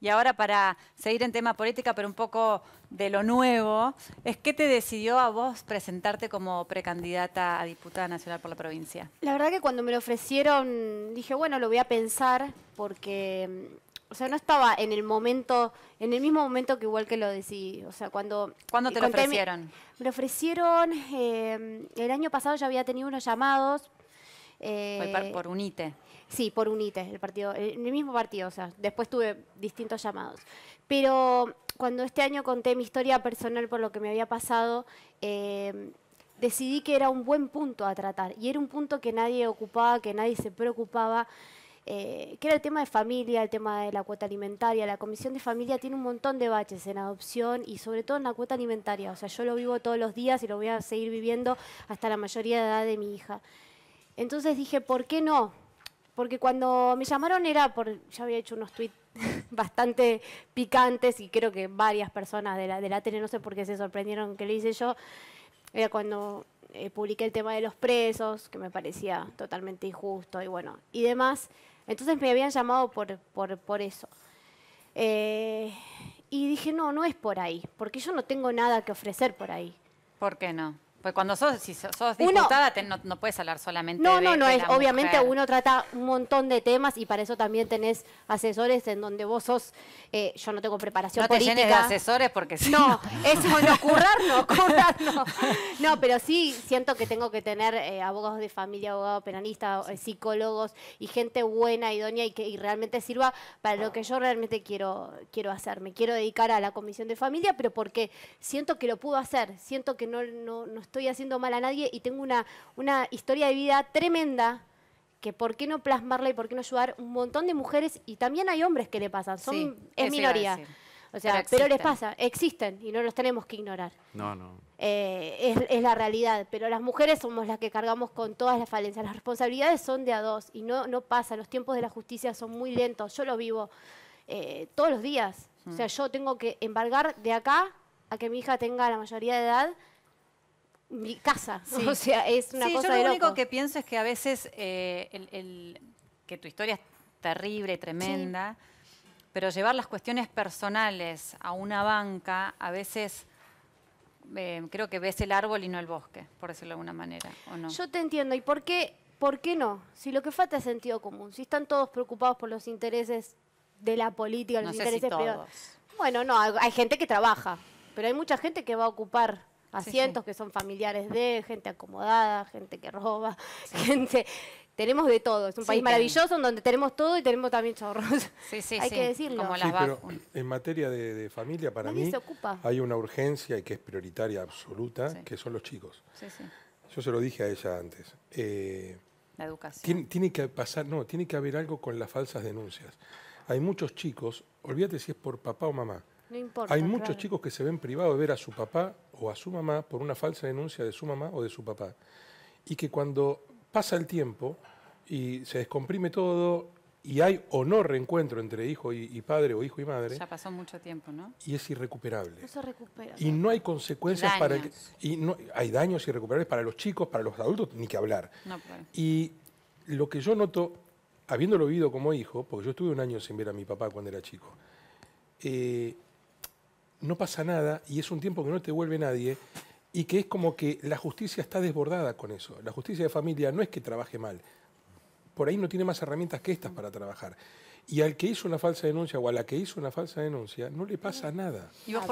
Y ahora para seguir en tema política, pero un poco de lo nuevo, es qué te decidió a vos presentarte como precandidata a diputada nacional por la provincia. La verdad que cuando me lo ofrecieron dije, bueno, lo voy a pensar porque mm, o sea, no estaba en el momento, en el mismo momento que igual que lo decidí. O sea, cuando. ¿Cuándo te lo ofrecieron? me lo ofrecieron. Eh, el año pasado ya había tenido unos llamados fue eh, por UNITE. Sí, por UNITE, el, partido, el, el mismo partido, o sea, después tuve distintos llamados. Pero cuando este año conté mi historia personal por lo que me había pasado, eh, decidí que era un buen punto a tratar. Y era un punto que nadie ocupaba, que nadie se preocupaba, eh, que era el tema de familia, el tema de la cuota alimentaria. La comisión de familia tiene un montón de baches en adopción y sobre todo en la cuota alimentaria. O sea, yo lo vivo todos los días y lo voy a seguir viviendo hasta la mayoría de edad de mi hija. Entonces dije, ¿por qué no? Porque cuando me llamaron era por, ya había hecho unos tweets bastante picantes y creo que varias personas de la, de la tele, no sé por qué se sorprendieron que lo hice yo, era cuando eh, publiqué el tema de los presos, que me parecía totalmente injusto y bueno, y demás. Entonces me habían llamado por, eso. Eh, y dije, no, no es por ahí, porque yo no tengo nada que ofrecer por ahí. ¿Por qué no? Pues cuando sos, si sos diputada no, puedes hablar solamente no, de No, no, no, es, obviamente uno trata un montón de temas y para eso también tenés asesores en donde vos sos, eh, yo no tengo preparación política. No te llenes de asesores porque si No, eso no, currar no, currar no. pero sí siento que tengo que tener eh, abogados de familia, abogados penalistas, eh, psicólogos y gente buena, idónea y que realmente sirva para lo que yo realmente quiero, quiero hacer. Me quiero dedicar a la comisión de familia, pero porque siento que lo pudo hacer, siento que no, no, no estoy haciendo mal a nadie y tengo una, una historia de vida tremenda que por qué no plasmarla y por qué no ayudar un montón de mujeres y también hay hombres que le pasan, son minoría. O sea, pero, les pasa, existen y no los tenemos que ignorar. No, no. Eh, es, la realidad, pero las mujeres somos las que cargamos con todas las falencias. Las responsabilidades son de a dos y no, no pasa. Los tiempos de la justicia son muy lentos. Yo lo vivo eh, todos los días. O sea, mm. yo tengo que embargar de acá a que mi hija tenga la mayoría de edad mi casa. O sea, es una cosa yo lo único que pienso es que a veces eh, que tu historia es terrible, tremenda, pero llevar las cuestiones personales a una banca a veces... Eh, creo que ves el árbol y no el bosque, por decirlo de alguna manera, ¿o no? Yo te entiendo. ¿Y por qué, por qué no? Si lo que falta es sentido común, si están todos preocupados por los intereses de la política, los intereses de todos. Bueno, no, hay gente que trabaja, pero hay mucha gente que va a ocupar asientos que son familiares de, gente acomodada, gente que roba, gente... Tenemos de todo, es un país maravilloso en donde tenemos todo y tenemos también chorros. Hay que decirlo. Como las pero en materia de, familia, para mí, hay una urgencia y que es prioritaria absoluta, que son los chicos. Yo se lo dije a ella antes. Eh, la educación. tiene, que pasar, no, tiene que haber algo con las falsas denuncias. Hay muchos chicos, olvídate si es por papá o mamá, no importa, Hay muchos chicos que se ven privados de ver a su papá o a su mamá por una falsa denuncia de su mamá o de su papá. Y que cuando pasa el tiempo y se descomprime todo y hay o no reencuentro entre hijo y, padre o hijo y madre. Ya pasó mucho tiempo, ¿no? Y es irrecuperable. No se recupera. Y no hay consecuencias para... el, y no, hay daños irrecuperables para los chicos, para los adultos, ni que hablar. No puede. Y lo que yo noto, habiéndolo vivido como hijo, porque yo estuve un año sin ver a mi papá cuando era chico, eh, no pasa nada y es un tiempo que no te vuelve nadie y que es como que la justicia está desbordada con eso. La justicia de familia no es que trabaje mal, por ahí no tiene más herramientas que estas para trabajar. Y al que hizo una falsa denuncia o a la que hizo una falsa denuncia no le pasa nada.